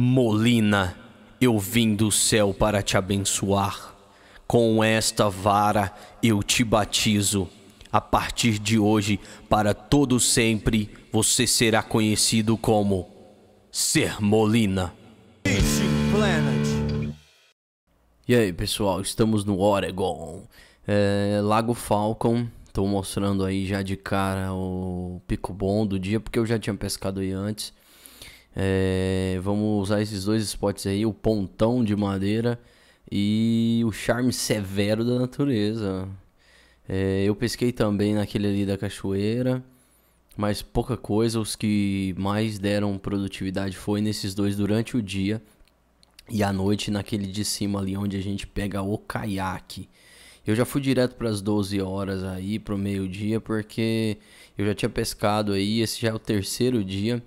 Molina, eu vim do céu para te abençoar. Com esta vara eu te batizo. A partir de hoje, para todo sempre, você será conhecido como Ser Molina. E aí, pessoal, estamos no Oregon. É, Lago Falcon, Estou mostrando aí já de cara o pico bom do dia, porque eu já tinha pescado aí antes. É, vamos usar esses dois spots aí, o pontão de madeira e o charme severo da natureza. É, eu pesquei também naquele ali da cachoeira, mas pouca coisa. Os que mais deram produtividade foi nesses dois durante o dia e à noite naquele de cima ali onde a gente pega o caiaque. Eu já fui direto para as 12 horas aí, para o meio-dia, porque eu já tinha pescado aí, esse já é o terceiro dia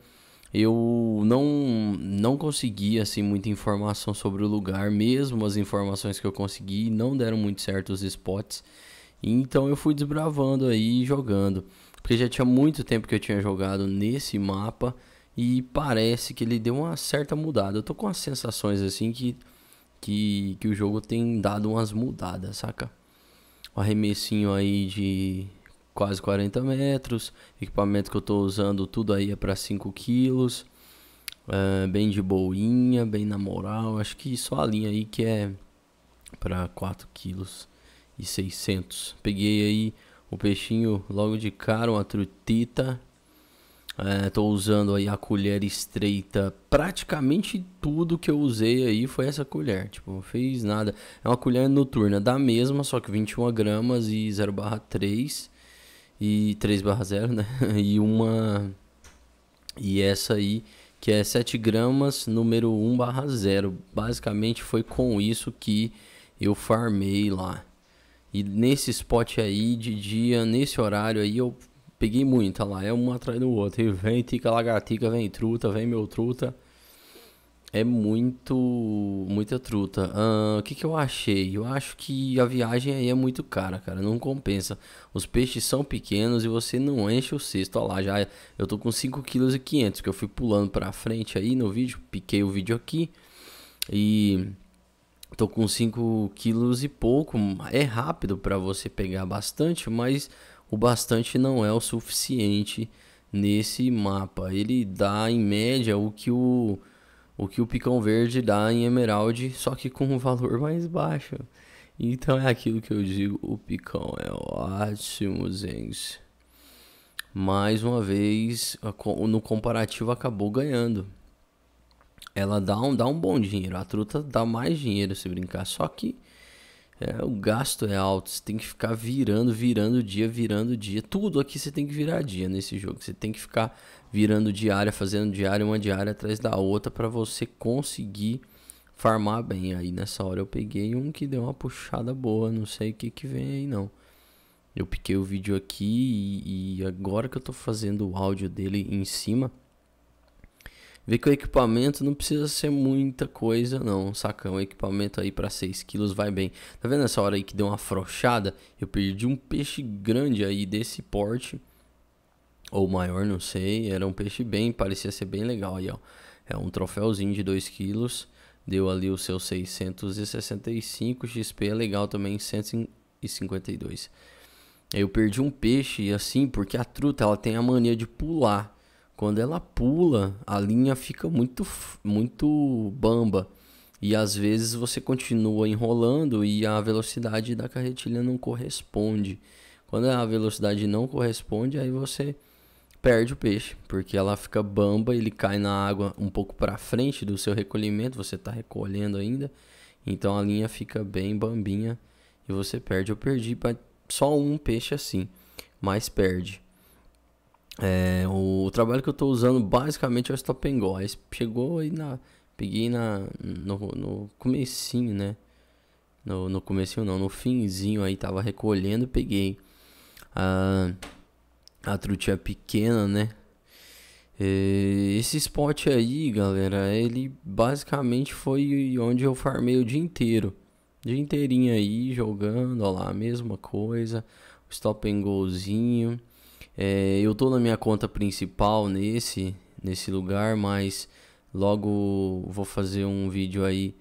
eu não, não consegui assim muita informação sobre o lugar, mesmo as informações que eu consegui não deram muito certo os spots. Então eu fui desbravando aí jogando, porque já tinha muito tempo que eu tinha jogado nesse mapa e parece que ele deu uma certa mudada. Eu tô com as sensações assim que que, que o jogo tem dado umas mudadas, saca? O arremessinho aí de quase 40 metros. Equipamento que eu estou usando tudo aí é para 5 quilos. Uh, bem de boinha, bem na moral. Acho que só a linha aí que é para 4 quilos e 600. Peguei aí o peixinho logo de cara, uma trutita. Estou é, uh, usando aí a colher estreita. Praticamente tudo que eu usei aí foi essa colher. Tipo, não fez nada. É uma colher noturna da mesma, só que 21 gramas e 0/3 e 3 barra 0, né? E uma. E essa aí, que é 7 gramas, número 1 barra 0. Basicamente foi com isso que eu farmei lá. E nesse spot aí, de dia, nesse horário aí, eu peguei muita lá. É um atrás do outro. E vem tica lagartica, vem truta, vem meu truta é muito. muita truta. O uh, que, que eu achei? Eu acho que a viagem aí é muito cara, cara. Não compensa. Os peixes são pequenos e você não enche o cesto. Olha lá, já eu tô com 5 kg e que eu fui pulando pra frente aí no vídeo, piquei o vídeo aqui e tô com 5 kg e pouco. É rápido para você pegar bastante, mas o bastante não é o suficiente nesse mapa. Ele dá em média o que o o que o picão verde dá em emerald, só que com um valor mais baixo. Então é aquilo que eu digo, o picão é ótimo, gente. Mais uma vez, no comparativo acabou ganhando. Ela dá um, dá um bom dinheiro, a truta dá mais dinheiro se brincar, só que é, o gasto é alto, você tem que ficar virando, virando dia, virando dia. Tudo aqui você tem que virar dia nesse jogo. Você tem que ficar virando diária, fazendo diária, uma diária atrás da outra para você conseguir farmar bem. Aí nessa hora eu peguei um que deu uma puxada boa, não sei o que que vem aí não. Eu piquei o vídeo aqui e, e agora que eu tô fazendo o áudio dele em cima, Vê que o equipamento não precisa ser muita coisa, não, sacão Um equipamento aí para 6 quilos vai bem. Tá vendo essa hora aí que deu uma frochada Eu perdi um peixe grande aí desse porte. Ou maior, não sei. Era um peixe bem, parecia ser bem legal aí, ó. É um troféuzinho de 2 quilos. Deu ali o seu 665 XP, é legal também, 152. Eu perdi um peixe assim, porque a truta ela tem a mania de pular. Quando ela pula, a linha fica muito, muito bamba. E às vezes você continua enrolando e a velocidade da carretilha não corresponde. Quando a velocidade não corresponde, aí você perde o peixe, porque ela fica bamba, ele cai na água um pouco para frente do seu recolhimento, você está recolhendo ainda, então a linha fica bem bambinha e você perde. Eu perdi só um peixe assim, mas perde. É, o trabalho que eu estou usando basicamente é o Stop and Go. chegou aí na. Peguei na, no, no comecinho, né? No, no comecinho não, no finzinho aí tava recolhendo, peguei a, a trutinha pequena, né? E, é, esse spot aí, galera, ele basicamente foi onde eu farmei o dia inteiro. Dia inteirinho aí, jogando, ó lá, mesma coisa. Stop and golzinho. É, eu tô na minha conta principal nesse, nesse lugar, mas logo vou fazer um vídeo aí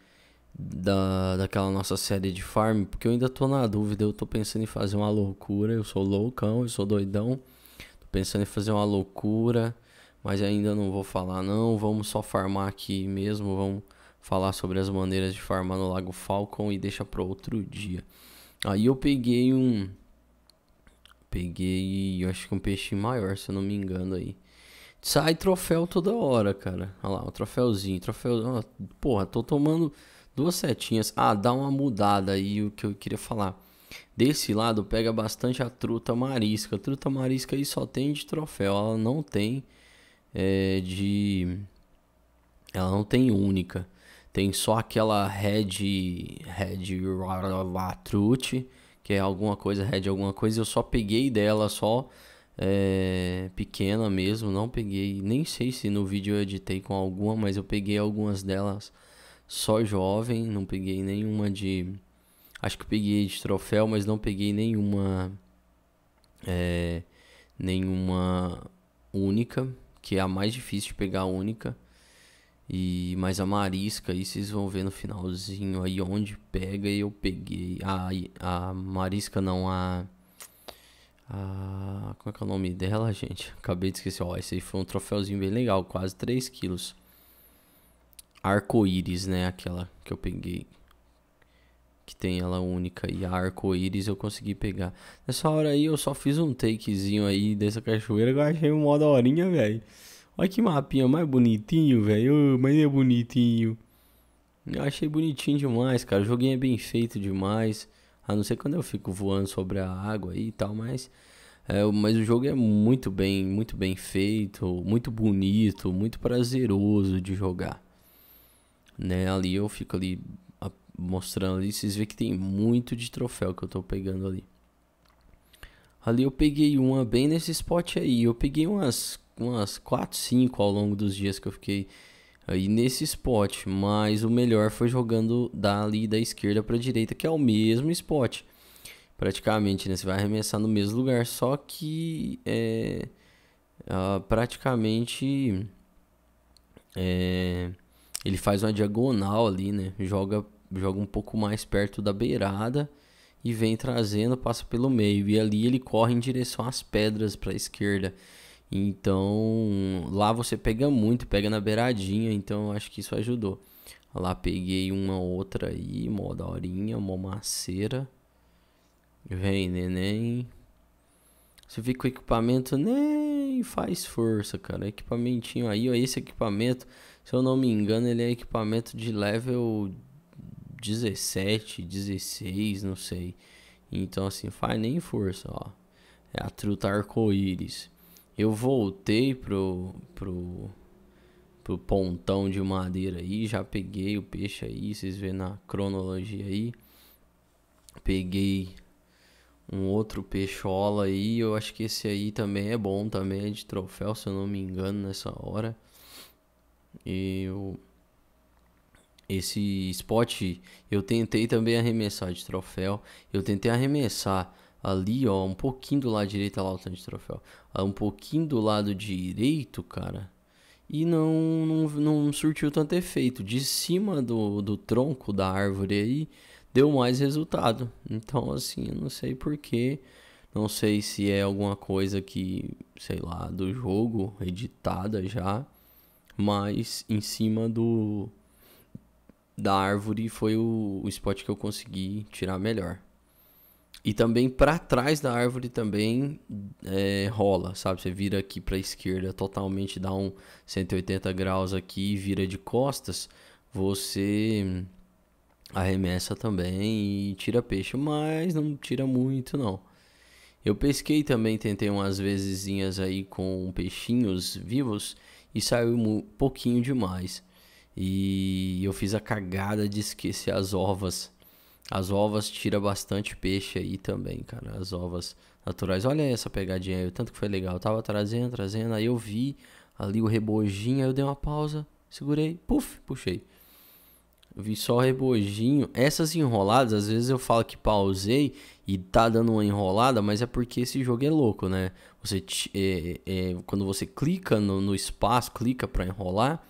da, daquela nossa série de farm, porque eu ainda tô na dúvida, eu tô pensando em fazer uma loucura, eu sou loucão, eu sou doidão, tô pensando em fazer uma loucura, mas ainda não vou falar não, vamos só farmar aqui mesmo, vamos falar sobre as maneiras de farmar no Lago Falcon e deixa para outro dia. Aí eu peguei um Peguei, eu acho que um peixe maior, se eu não me engano aí. Sai troféu toda hora, cara. Olha lá, o troféuzinho, troféu. Ó, porra, tô tomando duas setinhas. Ah, dá uma mudada aí o que eu queria falar. Desse lado pega bastante a truta marisca. A truta marisca aí só tem de troféu, ela não tem é, de. Ela não tem única. Tem só aquela Red. Red Trute que é alguma coisa, Red alguma coisa, eu só peguei dela, só é, pequena mesmo, não peguei, nem sei se no vídeo eu editei com alguma, mas eu peguei algumas delas só jovem, não peguei nenhuma de, acho que peguei de troféu, mas não peguei nenhuma, é, nenhuma única, que é a mais difícil de pegar única, e mais a marisca aí vocês vão ver no finalzinho aí onde pega e eu peguei a a marisca não a a como é que é o nome dela, gente? Acabei de esquecer. Ó, esse aí foi um troféuzinho bem legal, quase 3 quilos. Arco-íris, né, aquela que eu peguei. Que tem ela única e a arco-íris eu consegui pegar. Nessa hora aí eu só fiz um takezinho aí dessa cachoeira que eu achei uma daorinha, velho. Olha que mapinha mais bonitinho, velho. mas é bonitinho. Eu achei bonitinho demais, cara. O joguinho é bem feito demais. A não ser quando eu fico voando sobre a água e tal, mas. É, mas o jogo é muito bem, muito bem feito, muito bonito, muito prazeroso de jogar. Né? Ali eu fico ali mostrando ali, vocês veem que tem muito de troféu que eu tô pegando ali. Ali eu peguei uma bem nesse spot aí. Eu peguei umas, umas 4, 5 ao longo dos dias que eu fiquei aí nesse spot. Mas o melhor foi jogando dali da esquerda para direita, que é o mesmo spot. Praticamente, né? Você vai arremessar no mesmo lugar, só que é, uh, praticamente é, ele faz uma diagonal ali, né? Joga, joga um pouco mais perto da beirada e vem trazendo, passa pelo meio. E ali ele corre em direção às pedras para a esquerda. Então lá você pega muito, pega na beiradinha. Então acho que isso ajudou. Lá peguei uma outra aí, mó daorinha, mó maceira. Vem, neném. Você fica com equipamento, nem faz força, cara. Equipamentinho aí, ó. Esse equipamento, se eu não me engano, ele é equipamento de level 17, 16, não sei. Então, assim, faz nem força, ó. É a truta arco-íris. Eu voltei pro, pro, pro pontão de madeira aí, já peguei o peixe aí, vocês vêem na cronologia aí. Peguei um outro peixola aí, eu acho que esse aí também é bom, também é de troféu, se eu não me engano, nessa hora. E eu esse spot eu tentei também arremessar de troféu. Eu tentei arremessar ali, ó, um pouquinho do lado direito, lá o tanto de troféu. Ah, um pouquinho do lado direito, cara. E não, não, não surtiu tanto efeito. De cima do, do tronco da árvore aí, deu mais resultado. Então, assim, eu não sei porquê. Não sei se é alguma coisa que, sei lá, do jogo, editada já. Mas em cima do, da árvore foi o, o spot que eu consegui tirar melhor. E também para trás da árvore também é, rola, sabe? Você vira aqui para a esquerda totalmente, dá um 180 graus aqui e vira de costas, você arremessa também e tira peixe, mas não tira muito não. Eu pesquei também, tentei umas vezes aí com peixinhos vivos e saiu um pouquinho demais. E eu fiz a cagada de esquecer as ovas. As ovas tira bastante peixe aí também, cara. As ovas naturais. Olha essa pegadinha aí, o tanto que foi legal. Eu tava trazendo, trazendo, aí eu vi ali o rebojinho, aí eu dei uma pausa, segurei, puf, puxei. Eu vi só o rebojinho. Essas enroladas, às vezes eu falo que pausei e tá dando uma enrolada, mas é porque esse jogo é louco, né? Você, é, é, quando você clica no, no espaço, clica para enrolar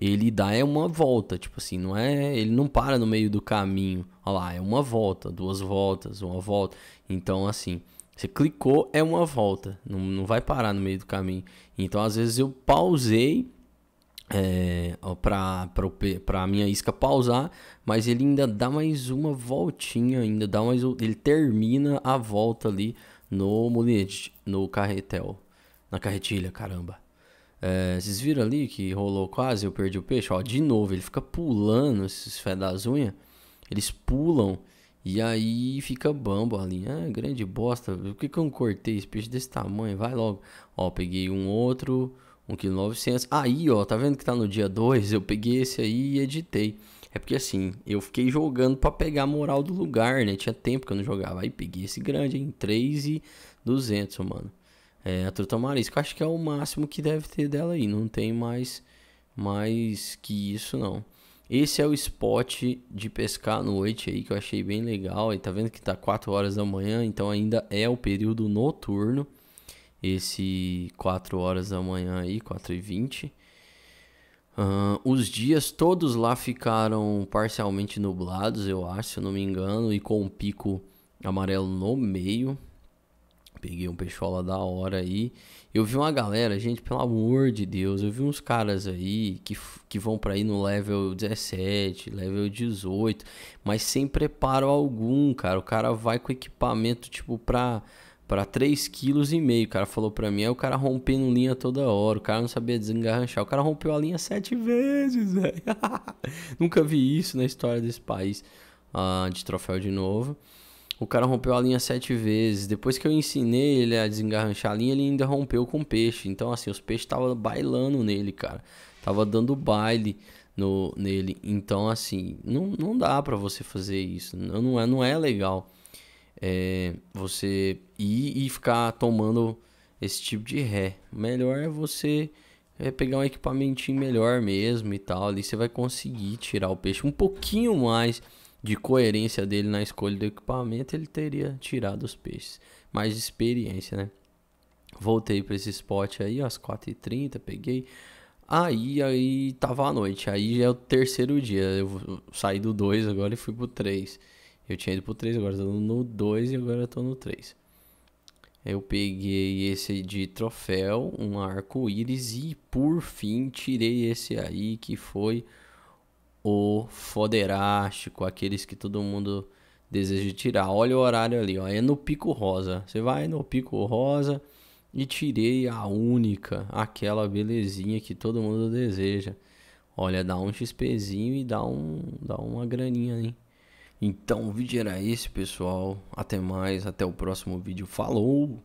ele dá é uma volta, tipo assim, não é, ele não para no meio do caminho. Olha lá, é uma volta, duas voltas, uma volta. Então assim, você clicou é uma volta, não, não vai parar no meio do caminho. Então às vezes eu pausei é, para a minha isca pausar, mas ele ainda dá mais uma voltinha, ainda dá mais, ele termina a volta ali no molinete, no carretel, na carretilha, caramba. É, vocês viram ali que rolou quase, eu perdi o peixe? Ó, de novo, ele fica pulando esses fé das unhas. Eles pulam e aí fica bambo ali. Ah, é, grande bosta. Por que, que eu não cortei esse peixe desse tamanho? Vai logo. Ó, peguei um outro, 1,900 kg. Aí, ó, tá vendo que tá no dia 2? Eu peguei esse aí e editei. É porque assim, eu fiquei jogando para pegar a moral do lugar, né? Tinha tempo que eu não jogava. Aí peguei esse grande, em 3,200, mano. É, a truta marisco, acho que é o máximo que deve ter dela aí. Não tem mais, mais que isso, não. Esse é o spot de pescar à noite aí que eu achei bem legal. E tá vendo que tá 4 horas da manhã, então ainda é o período noturno. Esse 4 horas da manhã aí, 4 e 20. Uh, os dias todos lá ficaram parcialmente nublados, eu acho, se eu não me engano, e com um pico amarelo no meio. Peguei um peixola da hora aí. Eu vi uma galera, gente, pelo amor de Deus, eu vi uns caras aí que, que vão para ir no level 17, level 18, mas sem preparo algum, cara. O cara vai com equipamento tipo pra para 3,5 kg. O cara falou para mim, é o cara rompendo linha toda hora, o cara não sabia desengarranchar. O cara rompeu a linha sete vezes, velho. Nunca vi isso na história desse país ah, de troféu de novo. O cara rompeu a linha sete vezes. Depois que eu ensinei ele a desengarranchar a linha, ele ainda rompeu com peixe. Então, assim, os peixes estavam bailando nele, cara. Tava dando baile no, nele. Então, assim, não, não dá para você fazer isso. Não, não, é, não é legal é, você ir e ficar tomando esse tipo de ré. Melhor é você é pegar um equipamentinho melhor mesmo e tal. Ali você vai conseguir tirar o peixe um pouquinho mais de coerência dele na escolha do equipamento, ele teria tirado os peixes. Mais experiência, né? Voltei para esse spot aí, às 4h30, peguei. Aí, aí tava à noite. Aí é o terceiro dia. Eu saí do 2 agora e fui pro 3. Eu tinha ido pro 3, agora tô no 2 e agora tô no 3. Eu peguei esse de troféu, um arco-íris e por fim tirei esse aí que foi o foderástico, aqueles que todo mundo deseja tirar. Olha o horário ali, ó, é no pico rosa. Você vai no pico rosa e tirei a única, aquela belezinha que todo mundo deseja. Olha, dá um XPzinho e dá, um, dá uma graninha, hein? Então o vídeo era esse, pessoal. Até mais, até o próximo vídeo. Falou!